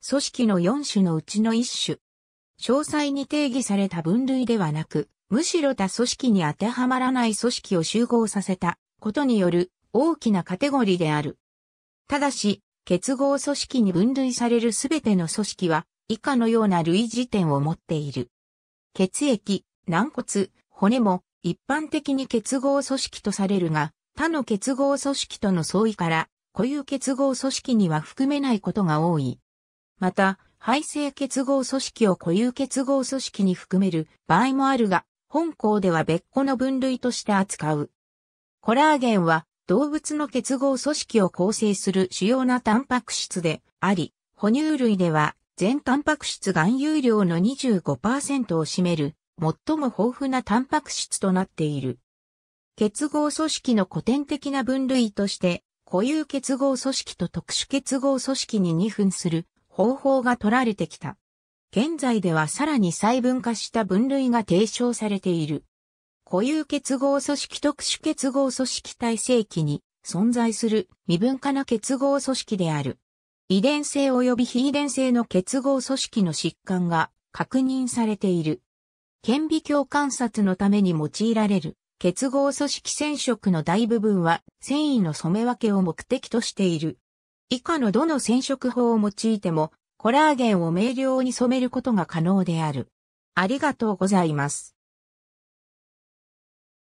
組織の4種のうちの1種。詳細に定義された分類ではなく、むしろ他組織に当てはまらない組織を集合させたことによる大きなカテゴリーである。ただし、結合組織に分類されるすべての組織は以下のような類似点を持っている。血液、軟骨、骨も一般的に結合組織とされるが、他の結合組織との相違から固有結合組織には含めないことが多い。また、肺性結合組織を固有結合組織に含める場合もあるが、本校では別個の分類として扱う。コラーゲンは動物の結合組織を構成する主要なタンパク質であり、哺乳類では全タンパク質含有量の25%を占める最も豊富なタンパク質となっている。結合組織の古典的な分類として、固有結合組織と特殊結合組織に二分する方法が取られてきた。現在ではさらに細分化した分類が提唱されている。固有結合組織特殊結合組織体制期に存在する未分化な結合組織である。遺伝性及び非遺伝性の結合組織の疾患が確認されている。顕微鏡観察のために用いられる結合組織染色の大部分は繊維の染め分けを目的としている。以下のどの染色法を用いても、コラーゲンを明瞭に染めることが可能である。ありがとうございます。